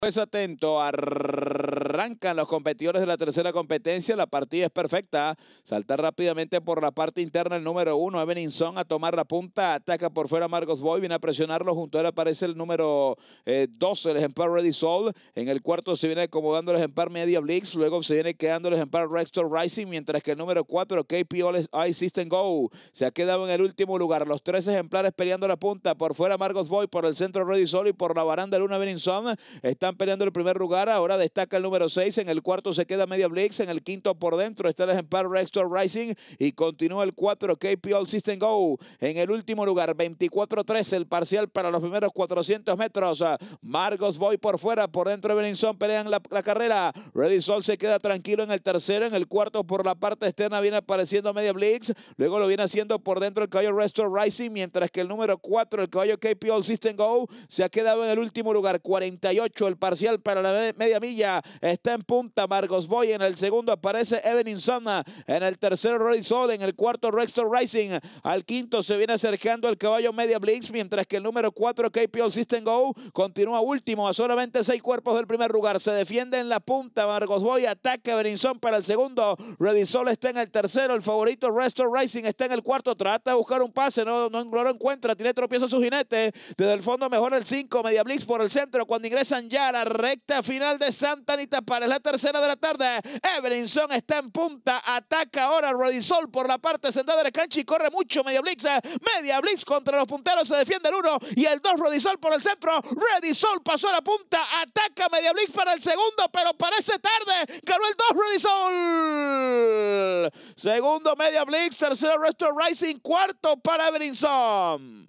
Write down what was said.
Pues atento, arrancan los competidores de la tercera competencia, la partida es perfecta, Saltar rápidamente por la parte interna el número uno, Zone, a tomar la punta, ataca por fuera Marcos Boy, viene a presionarlo, junto a él aparece el número eh, dos, 12, el ejemplar Ready Soul, en el cuarto se viene acomodando el ejemplar Media Blix, luego se viene quedando el ejemplar Rextor Rising, mientras que el número 4, all I System Go, se ha quedado en el último lugar, los tres ejemplares peleando la punta, por fuera Marcos Boy, por el centro Ready Soul y por la baranda Luna Beninson está peleando el primer lugar. Ahora destaca el número 6. En el cuarto se queda Media Blix. En el quinto por dentro está el ejemplar Restor Rising. Y continúa el 4 KP System Go. En el último lugar, 24-13 el parcial para los primeros 400 metros. Margos Boy por fuera. Por dentro Beninson pelean la, carrera. Ready Sol se queda tranquilo en el tercero. En el cuarto por la parte externa viene apareciendo Media Blix. Luego lo viene haciendo por dentro el caballo Restor Rising. Mientras que el número 4, el caballo KP System Go, se ha quedado en el último lugar. 48 el parcial para la media milla. Está en punta Marcos Boy. En el segundo aparece Evan Sun, En el tercero, Roy Sol. En el cuarto, Rextor Rising. Al quinto se viene acercando el caballo Media Blitz, mientras que el número 4, KPO System Go, continúa último a solamente seis cuerpos del primer lugar. Se defiende en la punta Marcos Boy. Ataca Berinson para el segundo. Ready Sol está en el tercero. El favorito sole Rising está en el cuarto. Trata de buscar un pase. No, no, lo encuentra. Tiene tropiezo su jinete. Desde el fondo mejora el 5. Media Blitz por el centro. Cuando ingresan ya la recta final de Santa Anita para La tercera de la tarde. Everinson está en punta. Ataca ahora Rodisol por la parte central de la cancha y corre mucho Media Blitz. Media Blitz contra los punteros. Se defiende el 1 y el 2 Rodisol por el centro. Rodisol pasó a la punta. Ataca Media Blitz para el segundo, pero parece tarde. Ganó el 2 Rodisol. Segundo Media Blitz. Tercero Restore Rising. Cuarto para Everinson